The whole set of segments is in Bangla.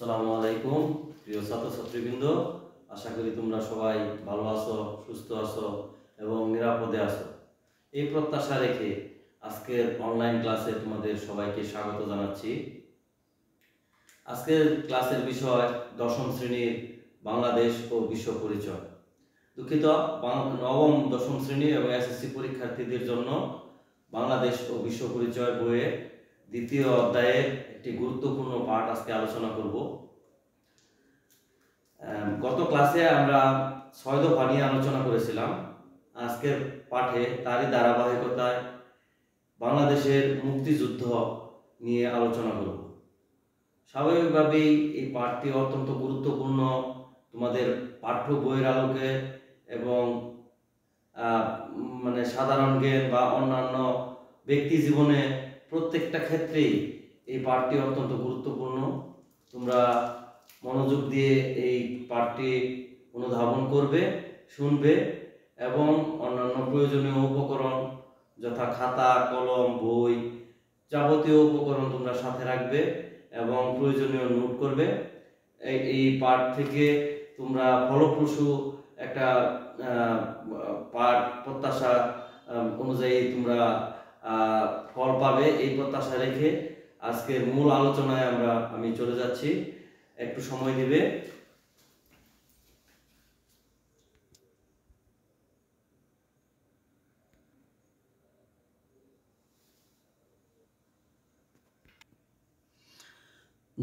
সালামু আলাইকুম প্রিয় ছাত্রছাত্রীবৃন্দ আশা করি তোমরা সবাই ভালো আছো সুস্থ আছো এবং নিরাপদে আছো এই প্রত্যাশা রেখে আজকের অনলাইন ক্লাসে তোমাদের সবাইকে স্বাগত জানাচ্ছি আজকের ক্লাসের বিষয় দশম শ্রেণীর বাংলাদেশ ও বিশ্ব পরিচয় দুঃখিত নবম দশম শ্রেণী এবং এসএসসি পরীক্ষার্থীদের জন্য বাংলাদেশ ও বিশ্ব পরিচয় বইয়ে দ্বিতীয় অধ্যায়ের একটি গুরুত্বপূর্ণ পাঠ আজকে আলোচনা করব গত ক্লাসে আমরা ছয় দফা নিয়ে আলোচনা করেছিলাম আজকের পাঠে তারই ধারাবাহিকতায় বাংলাদেশের মুক্তিযুদ্ধ নিয়ে আলোচনা করব স্বাভাবিকভাবেই এই পাঠটি অত্যন্ত গুরুত্বপূর্ণ তোমাদের পাঠ্য বইয়ের আলোকে এবং মানে সাধারণ জ্ঞান বা অন্যান্য ব্যক্তি জীবনে প্রত্যেকটা ক্ষেত্রেই এই পাঠটি অত্যন্ত গুরুত্বপূর্ণ তোমরা মনোযোগ দিয়ে এই পাঠটি অনুধাবন করবে শুনবে এবং অন্যান্য প্রয়োজনীয় উপকরণ যথা খাতা কলম বই যাবতীয় উপকরণ তোমরা সাথে রাখবে এবং প্রয়োজনীয় নোট করবে এই পাঠ থেকে তোমরা ফলপ্রসূ একটা পাঠ প্রত্যাশা অনুযায়ী তোমরা ফল পাবে এই প্রত্যাশা রেখে আজকের মূল আলোচনায় আমরা আমি চলে যাচ্ছি একটু সময় দিবে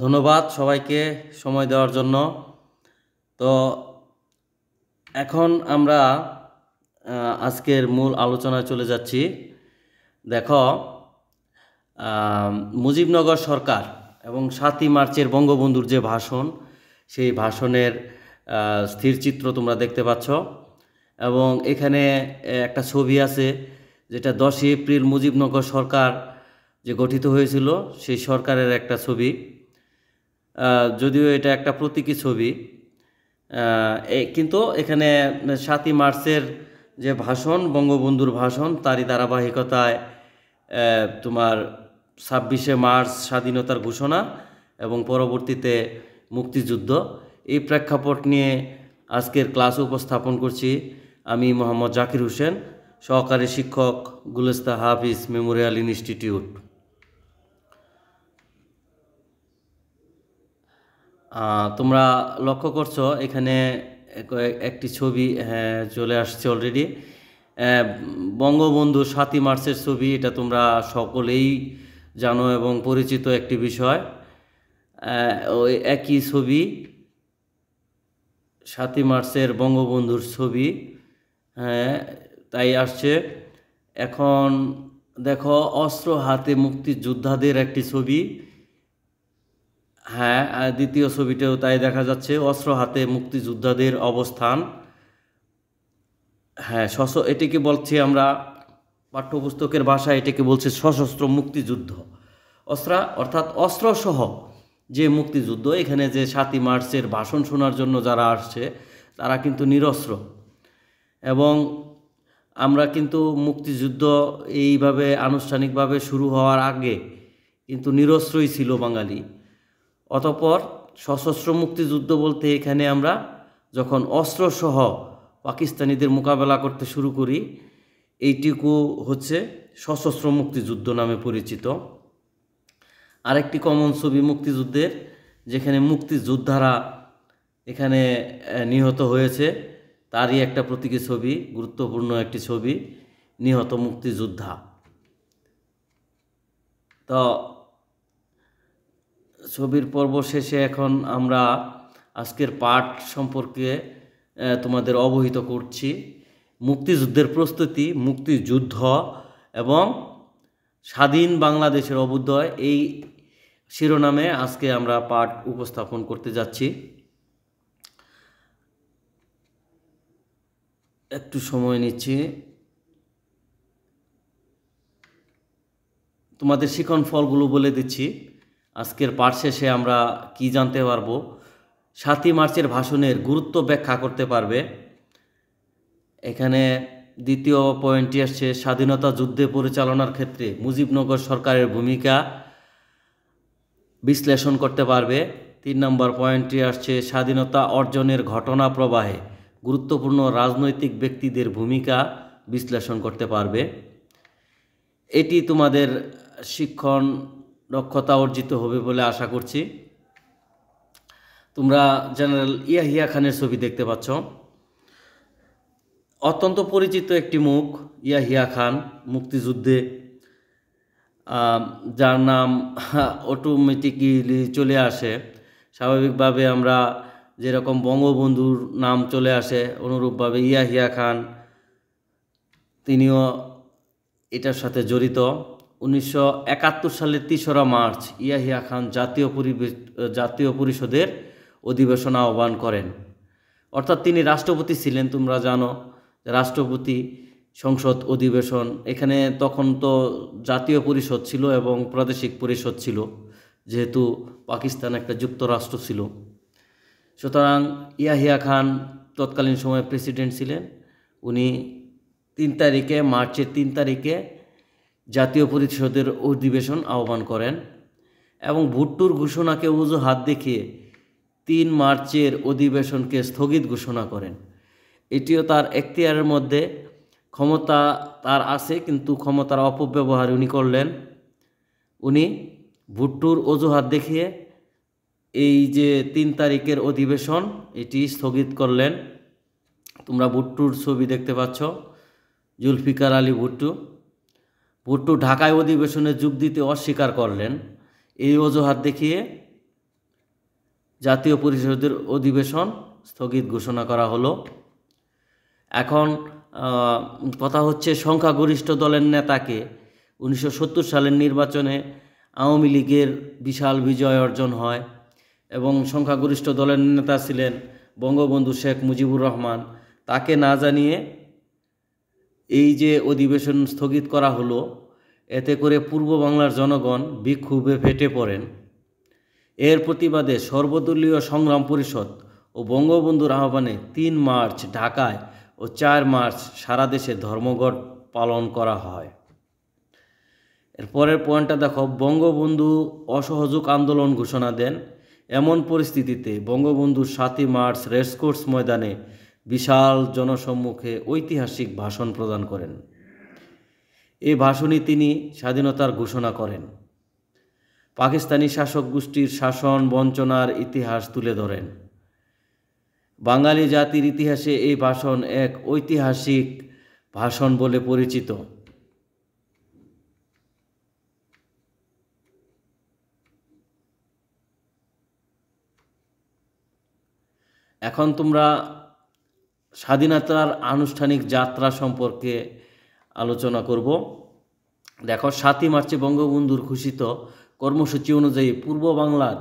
ধন্যবাদ সবাইকে সময় দেওয়ার জন্য তো এখন আমরা আজকের মূল আলোচনায় চলে যাচ্ছি দেখো মুজিবনগর সরকার এবং সাতই মার্চের বঙ্গবন্ধুর যে ভাষণ সেই ভাষণের স্থিরচিত্র তোমরা দেখতে পাচ্ছ এবং এখানে একটা ছবি আছে যেটা দশই এপ্রিল মুজিবনগর সরকার যে গঠিত হয়েছিল সেই সরকারের একটা ছবি যদিও এটা একটা প্রতীকী ছবি কিন্তু এখানে সাতই মার্চের যে ভাষণ বঙ্গবন্ধুর ভাষণ তারই ধারাবাহিকতায় তোমার ছাব্বিশে মার্চ স্বাধীনতার ঘোষণা এবং পরবর্তীতে মুক্তিযুদ্ধ এই প্রেক্ষাপট নিয়ে আজকের ক্লাস উপস্থাপন করছি আমি মোহাম্মদ জাকির হোসেন সহকারী শিক্ষক গুলস্তা হাফিজ মেমোরিয়াল ইনস্টিটিউট তোমরা লক্ষ্য করছো এখানে একটি ছবি চলে আসছে অলরেডি বঙ্গবন্ধু সাতই মার্চের ছবি এটা তোমরা সকলেই জানো এবং পরিচিত একটি বিষয় ওই একই ছবি সাতই মার্চের বঙ্গবন্ধুর ছবি হ্যাঁ তাই আসছে এখন দেখো অস্ত্র হাতে মুক্তিযোদ্ধাদের একটি ছবি হ্যাঁ দ্বিতীয় ছবিতেও তাই দেখা যাচ্ছে অস্ত্র হাতে মুক্তিযোদ্ধাদের অবস্থান হ্যাঁ সশ এটিকে বলছি আমরা পাঠ্যপুস্তকের ভাষায় এটিকে বলছে সশস্ত্র মুক্তিযুদ্ধ অস্ত্র অর্থাৎ অস্ত্রসহ যে মুক্তিযুদ্ধ এখানে যে সাতই মার্চের ভাষণ শোনার জন্য যারা আসছে তারা কিন্তু নিরস্ত্র এবং আমরা কিন্তু মুক্তিযুদ্ধ এইভাবে আনুষ্ঠানিকভাবে শুরু হওয়ার আগে কিন্তু নিরস্ত্রই ছিল বাঙালি অতপর সশস্ত্র মুক্তিযুদ্ধ বলতে এখানে আমরা যখন অস্ত্রসহ পাকিস্তানিদের মোকাবেলা করতে শুরু করি এইটিকু হচ্ছে সশস্ত্র মুক্তিযুদ্ধ নামে পরিচিত আরেকটি কমন ছবি মুক্তিযুদ্ধের যেখানে মুক্তিযোদ্ধারা এখানে নিহত হয়েছে তারই একটা প্রতীকী ছবি গুরুত্বপূর্ণ একটি ছবি নিহত মুক্তিযোদ্ধা তো ছবির পর্ব শেষে এখন আমরা আজকের পাঠ সম্পর্কে তোমাদের অবহিত করছি মুক্তিযুদ্ধের প্রস্তুতি মুক্তিযুদ্ধ এবং স্বাধীন বাংলাদেশের অবুদ্ধয় এই শিরোনামে আজকে আমরা পাঠ উপস্থাপন করতে যাচ্ছি একটু সময় নিচ্ছি তোমাদের শিখন ফলগুলো বলে দিচ্ছি আজকের পাঠ শেষে আমরা কি জানতে পারব সাতই মার্চের ভাষণের গুরুত্ব ব্যাখ্যা করতে পারবে এখানে দ্বিতীয় পয়েন্টটি আসছে স্বাধীনতা যুদ্ধে পরিচালনার ক্ষেত্রে মুজিবনগর সরকারের ভূমিকা বিশ্লেষণ করতে পারবে তিন নম্বর পয়েন্টটি আসছে স্বাধীনতা অর্জনের ঘটনা প্রবাহে গুরুত্বপূর্ণ রাজনৈতিক ব্যক্তিদের ভূমিকা বিশ্লেষণ করতে পারবে এটি তোমাদের শিক্ষণ দক্ষতা অর্জিত হবে বলে আশা করছি তোমরা জেনারেল ইয়াহিয়া খানের ছবি দেখতে পাচ্ছ অত্যন্ত পরিচিত একটি মুখ ইয়াহিয়া খান মুক্তিযুদ্ধে যার নাম অটোমেটিকলি চলে আসে স্বাভাবিকভাবে আমরা যেরকম বঙ্গবন্ধুর নাম চলে আসে অনুরূপভাবে ইয়াহিয়া খান তিনিও এটার সাথে জড়িত উনিশশো সালের তেসরা মার্চ ইয়াহিয়া খান জাতীয় পরিবেশ জাতীয় পরিষদের অধিবেশন আহ্বান করেন অর্থাৎ তিনি রাষ্ট্রপতি ছিলেন তোমরা জানো রাষ্ট্রপতি সংসদ অধিবেশন এখানে তখন তো জাতীয় পরিষদ ছিল এবং প্রাদেশিক পরিষদ ছিল যেহেতু পাকিস্তান একটা যুক্তরাষ্ট্র ছিল সুতরাং ইয়াহিয়া খান তৎকালীন সময়ে প্রেসিডেন্ট ছিলেন উনি তিন তারিখে মার্চের তিন তারিখে জাতীয় পরিষদের অধিবেশন আহ্বান করেন এবং ভুট্টুর ঘোষণাকে হাত দেখিয়ে তিন মার্চের অধিবেশনকে স্থগিত ঘোষণা করেন এটিও তার এখতিয়ারের মধ্যে ক্ষমতা তার আছে কিন্তু ক্ষমতার অপব্যবহার উনি করলেন উনি ভুট্টুর অজুহাত দেখিয়ে এই যে তিন তারিখের অধিবেশন এটি স্থগিত করলেন তোমরা ভুট্টুর ছবি দেখতে পাচ্ছ জুলফিকার আলী ভুট্টু ভুট্টো ঢাকায় অধিবেশনে যোগ দিতে অস্বীকার করলেন এই অজুহাত দেখিয়ে জাতীয় পরিষদের অধিবেশন স্থগিত ঘোষণা করা হলো এখন কথা হচ্ছে সংখ্যাগরিষ্ঠ দলের নেতাকে উনিশশো সালের নির্বাচনে আওয়ামী লীগের বিশাল বিজয় অর্জন হয় এবং সংখ্যাগরিষ্ঠ দলের নেতা ছিলেন বঙ্গবন্ধু শেখ মুজিবুর রহমান তাকে না জানিয়ে এই যে অধিবেশন স্থগিত করা হলো এতে করে পূর্ব বাংলার জনগণ বিক্ষোভে ফেটে পড়েন এর প্রতিবাদে সর্বদলীয় সংগ্রাম পরিষদ ও বঙ্গবন্ধুর আহ্বানে তিন মার্চ ঢাকায় ও চার মার্চ সারা দেশে ধর্মঘট পালন করা হয় এরপরের পয়েন্টটা দেখো বঙ্গবন্ধু অসহযোগ আন্দোলন ঘোষণা দেন এমন পরিস্থিতিতে বঙ্গবন্ধুর সাতই মার্চ রেসকোর্স ময়দানে বিশাল জনসম্মুখে ঐতিহাসিক ভাষণ প্রদান করেন এ ভাষণে তিনি স্বাধীনতার ঘোষণা করেন পাকিস্তানি শাসক গোষ্ঠীর শাসন বঞ্চনার ইতিহাস তুলে ধরেন বাঙালি জাতির ইতিহাসে এই ভাষণ এক ঐতিহাসিক ভাষণ বলে পরিচিত এখন তোমরা স্বাধীনতার আনুষ্ঠানিক যাত্রা সম্পর্কে আলোচনা করব দেখো সাতই মার্চে বঙ্গবন্ধুর ঘোষিত কর্মসূচি অনুযায়ী পূর্ব বাংলার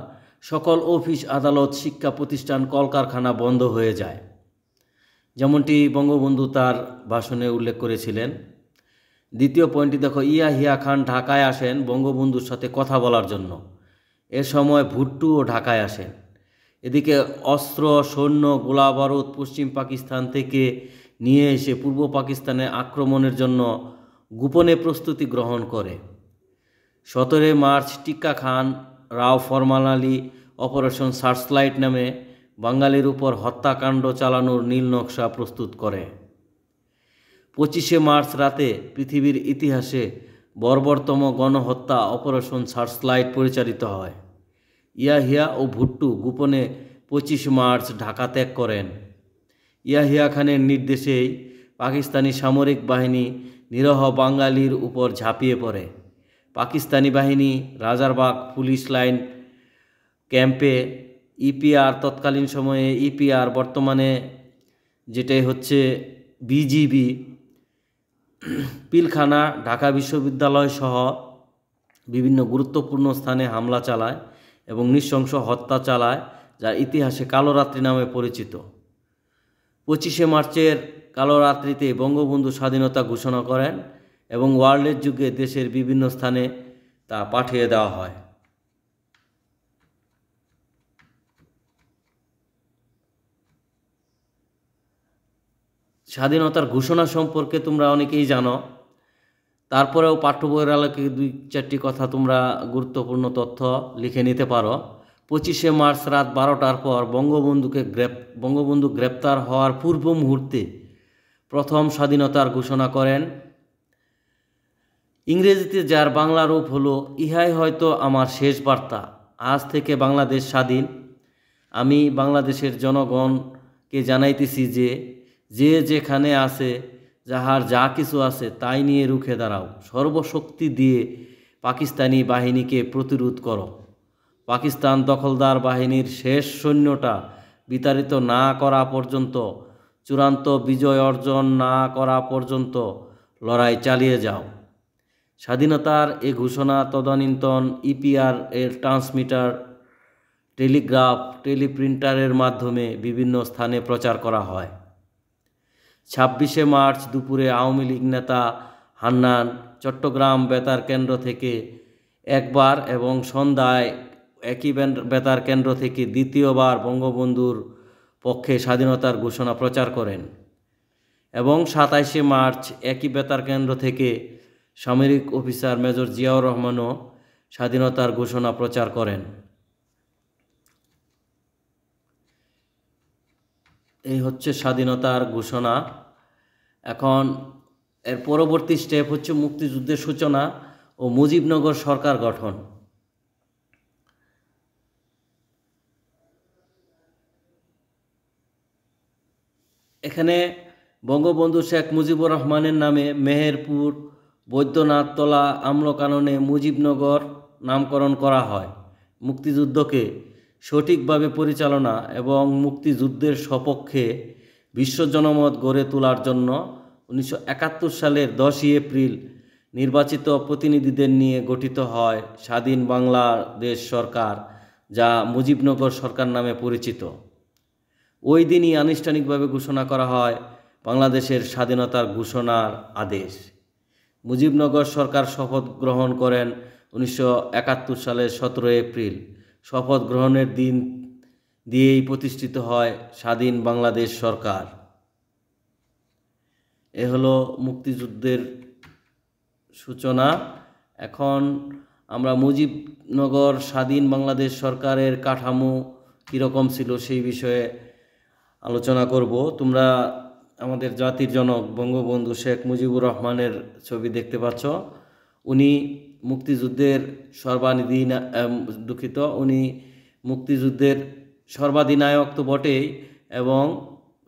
সকল অফিস আদালত শিক্ষা প্রতিষ্ঠান কলকারখানা বন্ধ হয়ে যায় যেমনটি বঙ্গবন্ধু তার ভাষণে উল্লেখ করেছিলেন দ্বিতীয় পয়েন্টটি দেখো ইয়া হিয়া খান ঢাকায় আসেন বঙ্গবন্ধুর সাথে কথা বলার জন্য এ সময় ভুট্টুও ঢাকায় আসেন এদিকে অস্ত্র সৈন্য গোলাবারুদ পশ্চিম পাকিস্তান থেকে নিয়ে এসে পূর্ব পাকিস্তানে আক্রমণের জন্য গোপনে প্রস্তুতি গ্রহণ করে সতেরোই মার্চ টিক্কা খান রাও ফরমান আলী অপারেশন সার্চলাইট নামে বাঙালির উপর হত্যাকাণ্ড চালানোর নীল নকশা প্রস্তুত করে পঁচিশে মার্চ রাতে পৃথিবীর ইতিহাসে বর্বরতম গণহত্যা অপারেশন সার্চলাইট পরিচালিত হয় ইয়াহিয়া ও ভুট্টু গোপনে পঁচিশ মার্চ ঢাকা ত্যাগ করেন ইয়াহিয়া খানের নির্দেশেই পাকিস্তানি সামরিক বাহিনী নিরহ বাঙালির উপর ঝাঁপিয়ে পড়ে পাকিস্তানি বাহিনী রাজারবাগ পুলিশ লাইন ক্যাম্পে ইপিআর তৎকালীন সময়ে ইপিআর বর্তমানে যেটাই হচ্ছে বিজিবি পিলখানা ঢাকা বিশ্ববিদ্যালয় সহ বিভিন্ন গুরুত্বপূর্ণ স্থানে হামলা চালায় এবং নৃশংস হত্যা চালায় যা ইতিহাসে কালো রাত্রি নামে পরিচিত পঁচিশে মার্চের কালো রাত্রিতে বঙ্গবন্ধু স্বাধীনতা ঘোষণা করেন এবং ওয়ার্ল্ডের যুগে দেশের বিভিন্ন স্থানে তা পাঠিয়ে দেওয়া হয় স্বাধীনতার ঘোষণা সম্পর্কে তোমরা অনেকেই জানো তারপরেও পাঠ্য বইয়ের আলোকে দুই চারটি কথা তোমরা গুরুত্বপূর্ণ তথ্য লিখে নিতে পারো পঁচিশে মার্চ রাত বারোটার পর বঙ্গবন্ধুকে গ্রেপ বঙ্গবন্ধু গ্রেপ্তার হওয়ার পূর্ব মুহূর্তে প্রথম স্বাধীনতার ঘোষণা করেন ইংরেজিতে যার বাংলা রূপ হলো ইহাই হয়তো আমার শেষ বার্তা আজ থেকে বাংলাদেশ স্বাধীন আমি বাংলাদেশের জনগণকে জানাইতেছি যে যে যেখানে আছে যাহার যা কিছু আছে তাই নিয়ে রুখে দাঁড়াও সর্বশক্তি দিয়ে পাকিস্তানি বাহিনীকে প্রতিরোধ করো পাকিস্তান দখলদার বাহিনীর শেষ সৈন্যটা বিতাড়িত না করা পর্যন্ত চূড়ান্ত বিজয় অর্জন না করা পর্যন্ত লড়াই চালিয়ে যাও স্বাধীনতার এ ঘোষণা তদানীন্তন ইপিআর এর ট্রান্সমিটার টেলিগ্রাফ টেলিপ্রিন্টারের মাধ্যমে বিভিন্ন স্থানে প্রচার করা হয় ছাব্বিশে মার্চ দুপুরে আওয়ামী লীগ নেতা হান্নান চট্টগ্রাম বেতার কেন্দ্র থেকে একবার এবং সন্ধ্যায় একই বেতার কেন্দ্র থেকে দ্বিতীয়বার বঙ্গবন্ধুর পক্ষে স্বাধীনতার ঘোষণা প্রচার করেন এবং সাতাইশে মার্চ একই বেতার কেন্দ্র থেকে সামরিক অফিসার মেজর জিয়াউর রহমানও স্বাধীনতার ঘোষণা প্রচার করেন এই হচ্ছে স্বাধীনতার ঘোষণা এখন এর পরবর্তী স্টেপ হচ্ছে মুক্তিযুদ্ধের সূচনা ও মুজিবনগর সরকার গঠন এখানে বঙ্গবন্ধু শেখ মুজিবুর রহমানের নামে মেহেরপুর বৈদ্যনাথতলা আমলকাননে মুজিবনগর নামকরণ করা হয় মুক্তিযুদ্ধকে সঠিকভাবে পরিচালনা এবং মুক্তিযুদ্ধের সপক্ষে বিশ্ব জনমত গড়ে তোলার জন্য উনিশশো সালের দশই এপ্রিল নির্বাচিত প্রতিনিধিদের নিয়ে গঠিত হয় স্বাধীন বাংলাদেশ সরকার যা মুজিবনগর সরকার নামে পরিচিত ওই দিনই আনুষ্ঠানিকভাবে ঘোষণা করা হয় বাংলাদেশের স্বাধীনতার ঘোষণার আদেশ মুজিবনগর সরকার শপথ গ্রহণ করেন উনিশশো সালের সতেরো এপ্রিল শপথ গ্রহণের দিন দিয়েই প্রতিষ্ঠিত হয় স্বাধীন বাংলাদেশ সরকার এ হলো মুক্তিযুদ্ধের সূচনা এখন আমরা মুজিবনগর স্বাধীন বাংলাদেশ সরকারের কাঠামো কীরকম ছিল সেই বিষয়ে আলোচনা করব তোমরা আমাদের জাতির জনক বঙ্গবন্ধু শেখ মুজিবুর রহমানের ছবি দেখতে পাচ্ছ উনি মুক্তিযুদ্ধের সর্বানিধি দুঃখিত উনি মুক্তিযুদ্ধের সর্বাধিনায়ক তো বটেই এবং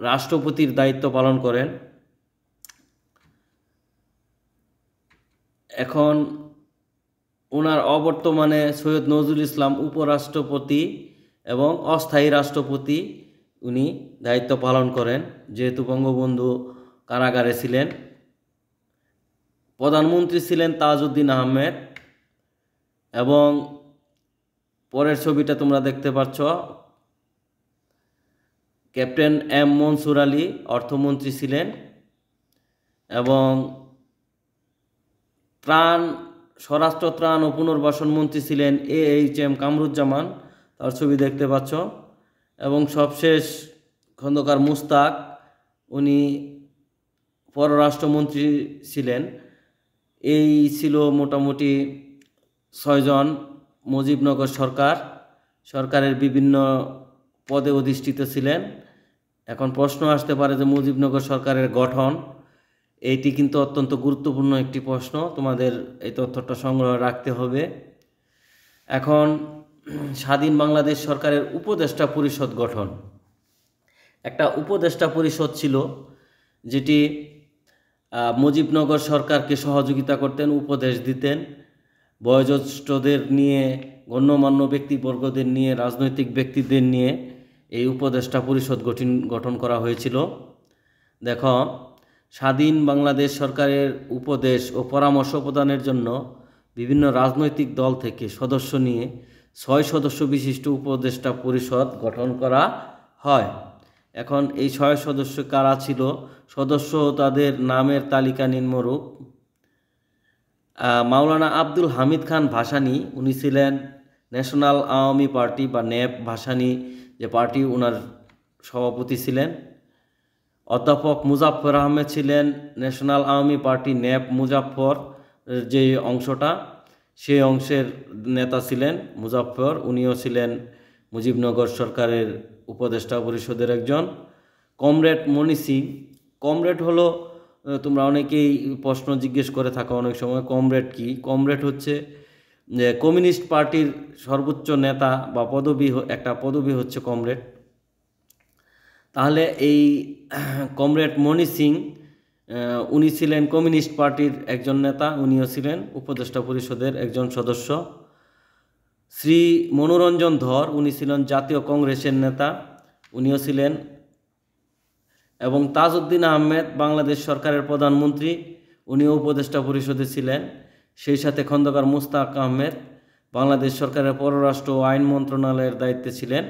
রাষ্ট্রপতির দায়িত্ব পালন করেন এখন ওনার অবর্তমানে সৈয়দ নজরুল ইসলাম উপরাষ্ট্রপতি এবং অস্থায়ী রাষ্ট্রপতি উনি দায়িত্ব পালন করেন যেহেতু বঙ্গবন্ধু কারাগারে ছিলেন প্রধানমন্ত্রী ছিলেন তাজউদ্দিন আহমেদ এবং পরের ছবিটা তোমরা দেখতে পাচ্ছ ক্যাপ্টেন এম মনসুর আলী অর্থমন্ত্রী ছিলেন এবং ত্রাণ স্বরাষ্ট্র ত্রাণ ও পুনর্বাসন মন্ত্রী ছিলেন এ এইচ এম কামরুজ্জামান তার ছবি দেখতে পাচ্ছ এবং সবশেষ খন্দকার মুস্তাক উনি পররাষ্ট্রমন্ত্রী ছিলেন এই ছিল মোটামুটি ছয়জন মুজিবনগর সরকার সরকারের বিভিন্ন পদে অধিষ্ঠিত ছিলেন এখন প্রশ্ন আসতে পারে যে মুজিবনগর সরকারের গঠন এটি কিন্তু অত্যন্ত গুরুত্বপূর্ণ একটি প্রশ্ন তোমাদের এই তথ্যটা সংগ্রহ রাখতে হবে এখন স্বাধীন বাংলাদেশ সরকারের উপদেষ্টা পরিষদ গঠন একটা উপদেষ্টা পরিষদ ছিল যেটি মুজিবনগর সরকারকে সহযোগিতা করতেন উপদেশ দিতেন বয়োজ্যেষ্ঠদের নিয়ে গণ্যমান্য ব্যক্তিবর্গদের নিয়ে রাজনৈতিক ব্যক্তিদের নিয়ে এই উপদেষ্টা পরিষদ গঠন গঠন করা হয়েছিল দেখো স্বাধীন বাংলাদেশ সরকারের উপদেশ ও পরামর্শ প্রদানের জন্য বিভিন্ন রাজনৈতিক দল থেকে সদস্য নিয়ে ছয় সদস্য বিশিষ্ট উপদেষ্টা পরিষদ গঠন করা হয় এখন এই ছয় সদস্য কারা ছিল সদস্য তাদের নামের তালিকা নিম্নরূপ মাওলানা আব্দুল হামিদ খান ভাসানি উনি ছিলেন ন্যাশনাল আওয়ামী পার্টি বা ন্যাপ ভাসানি যে পার্টি ওনার সভাপতি ছিলেন অধ্যাপক মুজাফর আহমেদ ছিলেন national Awami party NAP Muzaffar যে অংশটা সেই অংশের নেতা ছিলেন মুজাফর উনিও ছিলেন মুজিবনগর সরকারের উপদেষ্টা পরিষদের একজন কমরেড মনি সিং কমরেড হলো তোমরা অনেকেই প্রশ্ন জিজ্ঞেস করে থাকো অনেক সময় কমরেড কি কমরেড হচ্ছে যে কমিউনিস্ট পার্টির সর্বোচ্চ নেতা বা পদবী একটা পদবী হচ্ছে কমরেড তাহলে এই কমরেড মনি সিং উনি ছিলেন কমিউনিস্ট পার্টির একজন নেতা উনিও ছিলেন উপদেষ্টা পরিষদের একজন সদস্য শ্রী মনোরঞ্জন ধর উনি ছিলেন জাতীয় কংগ্রেসের নেতা উনিও ছিলেন এবং তাজউদ্দিন আহমেদ বাংলাদেশ সরকারের প্রধানমন্ত্রী উনিও উপদেষ্টা পরিষদে ছিলেন সেই সাথে খন্দকার মুস্তাক আহমেদ বাংলাদেশ সরকারের পররাষ্ট্র ও আইন মন্ত্রণালয়ের দায়িত্বে ছিলেন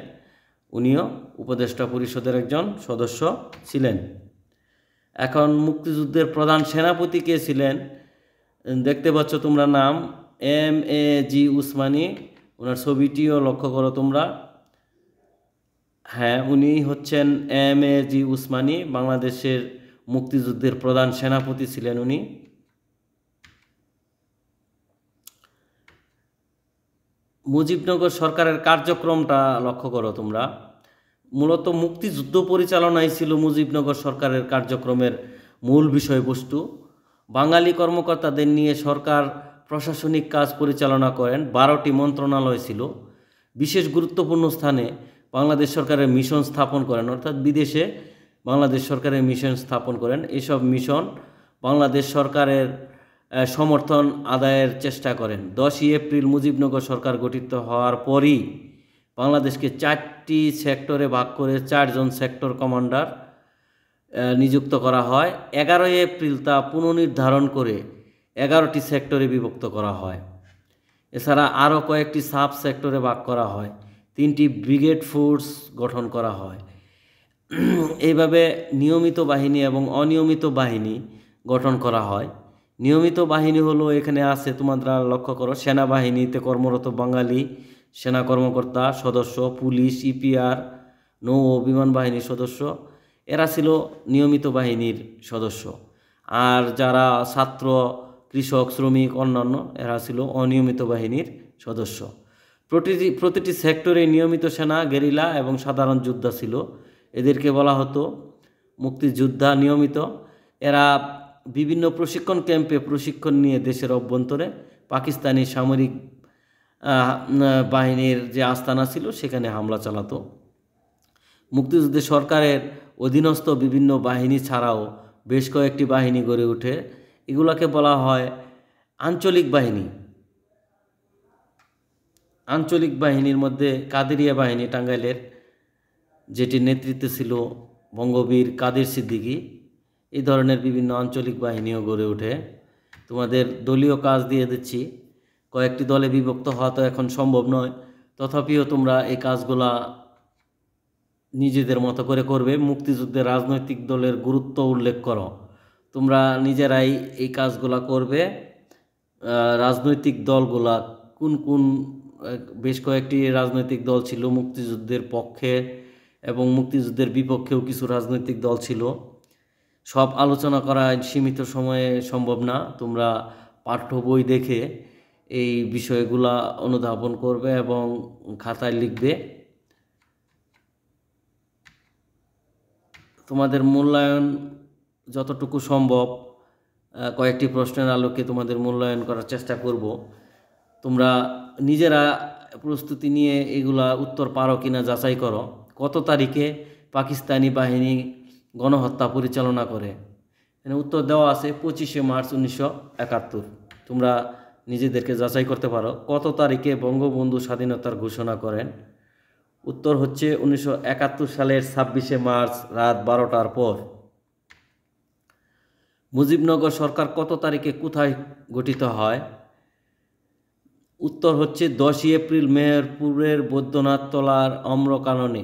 উনিও উপদেষ্টা পরিষদের একজন সদস্য ছিলেন এখন মুক্তিযুদ্ধের প্রধান সেনাপতি কে ছিলেন দেখতে পাচ্ছ তোমরা নাম এম এ জি উসমানী ওনার ছবিটিও লক্ষ্য করো তোমরা হ্যাঁ উনি হচ্ছেন এম এ জি উসমানী বাংলাদেশের মুক্তিযুদ্ধের প্রধান সেনাপতি ছিলেন উনি মুজিবনগর সরকারের কার্যক্রমটা লক্ষ্য করো তোমরা মূলত মুক্তিযুদ্ধ পরিচালনাই ছিল মুজিবনগর সরকারের কার্যক্রমের মূল বিষয়বস্তু বাঙালি কর্মকর্তাদের নিয়ে সরকার প্রশাসনিক কাজ পরিচালনা করেন বারোটি মন্ত্রণালয় ছিল বিশেষ গুরুত্বপূর্ণ স্থানে বাংলাদেশ সরকারের মিশন স্থাপন করেন অর্থাৎ বিদেশে বাংলাদেশ সরকারের মিশন স্থাপন করেন এসব মিশন বাংলাদেশ সরকারের সমর্থন আদায়ের চেষ্টা করেন দশই এপ্রিল মুজিবনগর সরকার গঠিত হওয়ার পরই বাংলাদেশকে চারটি সেক্টরে ভাগ করে চারজন সেক্টর কমান্ডার নিযুক্ত করা হয় এগারোই এপ্রিল তা পুনর্নির্ধারণ করে এগারোটি সেক্টরে বিভক্ত করা হয় এছাড়া আরও কয়েকটি সাব সেক্টরে ভাগ করা হয় তিনটি ব্রিগেড ফোর্স গঠন করা হয় এইভাবে নিয়মিত বাহিনী এবং অনিয়মিত বাহিনী গঠন করা হয় নিয়মিত বাহিনী হলো এখানে আছে তোমাদের লক্ষ্য করো সেনাবাহিনীতে কর্মরত বাঙালি সেনা কর্মকর্তা সদস্য পুলিশ ইপিআর নৌ ও বিমান বাহিনীর সদস্য এরা ছিল নিয়মিত বাহিনীর সদস্য আর যারা ছাত্র কৃষক শ্রমিক অন্যান্য এরা ছিল অনিয়মিত বাহিনীর সদস্য প্রতিটি প্রতিটি সেক্টরে নিয়মিত সেনা গেরিলা এবং সাধারণ যোদ্ধা ছিল এদেরকে বলা হতো মুক্তিযোদ্ধা নিয়মিত এরা বিভিন্ন প্রশিক্ষণ ক্যাম্পে প্রশিক্ষণ নিয়ে দেশের অভ্যন্তরে পাকিস্তানি সামরিক বাহিনীর যে আস্থানা ছিল সেখানে হামলা চালাতো মুক্তিযুদ্ধে সরকারের অধীনস্থ বিভিন্ন বাহিনী ছাড়াও বেশ কয়েকটি বাহিনী গড়ে ওঠে এগুলোকে বলা হয় আঞ্চলিক বাহিনী আঞ্চলিক বাহিনীর মধ্যে কাদেরিয়া বাহিনী টাঙ্গাইলের যেটির নেতৃত্বে ছিল বঙ্গবীর কাদের সিদ্দিকী এই ধরনের বিভিন্ন আঞ্চলিক বাহিনীও গড়ে ওঠে তোমাদের দলীয় কাজ দিয়ে দিচ্ছি কয়েকটি দলে বিভক্ত হওয়া তো এখন সম্ভব নয় তথাপিও তোমরা এই কাজগুলা নিজেদের মতো করে করবে মুক্তিযুদ্ধে রাজনৈতিক দলের গুরুত্ব উল্লেখ করো তোমরা নিজেরাই এই কাজগুলা করবে রাজনৈতিক দলগুলা কোন কোন বেশ কয়েকটি রাজনৈতিক দল ছিল মুক্তিযুদ্ধের পক্ষে এবং মুক্তিযুদ্ধের বিপক্ষেও কিছু রাজনৈতিক দল ছিল সব আলোচনা করা সীমিত সময়ে সম্ভব না তোমরা পাঠ্য বই দেখে এই বিষয়গুলা অনুধাবন করবে এবং খাতায় লিখবে তোমাদের মূল্যায়ন যতটুকু সম্ভব কয়েকটি প্রশ্নের আলোকে তোমাদের মূল্যায়ন করার চেষ্টা করব তোমরা নিজেরা প্রস্তুতি নিয়ে এগুলা উত্তর পারো কিনা যাচাই করো কত তারিখে পাকিস্তানি বাহিনী গণহত্যা পরিচালনা করে এখানে উত্তর দেওয়া আছে পঁচিশে মার্চ উনিশশো একাত্তর তোমরা নিজেদেরকে যাচাই করতে পারো কত তারিখে বঙ্গবন্ধু স্বাধীনতার ঘোষণা করেন উত্তর হচ্ছে উনিশশো সালের ছাব্বিশে মার্চ রাত বারোটার পর মুজিবনগর সরকার কত তারিখে কোথায় গঠিত হয় উত্তর হচ্ছে দশই এপ্রিল মেহেরপুরের বৈদ্যনাথ তলার অম্রকাননে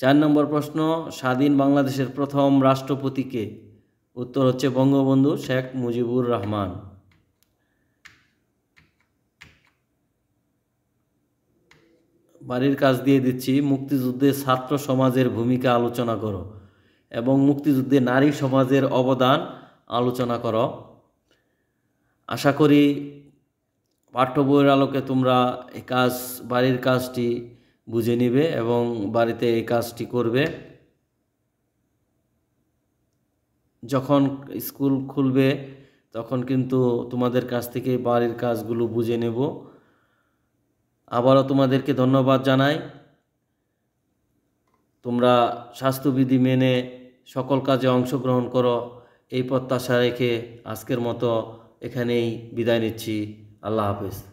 চার নম্বর প্রশ্ন স্বাধীন বাংলাদেশের প্রথম রাষ্ট্রপতিকে উত্তর হচ্ছে বঙ্গবন্ধু শেখ মুজিবুর রহমান বাড়ির কাজ দিয়ে দিচ্ছি মুক্তিযুদ্ধে ছাত্র সমাজের ভূমিকা আলোচনা করো এবং মুক্তিযুদ্ধে নারী সমাজের অবদান আলোচনা করো আশা করি পাঠ্য বইয়ের আলোকে তোমরা এই কাজ বাড়ির কাজটি বুঝে নিবে এবং বাড়িতে এই কাজটি করবে যখন স্কুল খুলবে তখন কিন্তু তোমাদের কাছ থেকে বাড়ির কাজগুলো বুঝে নেব আবারও তোমাদেরকে ধন্যবাদ জানাই তোমরা স্বাস্থ্যবিধি মেনে সকল কাজে অংশগ্রহণ করো এই প্রত্যাশা রেখে আজকের মতো এখানেই বিদায় নিচ্ছি আল্লাহ হাফিজ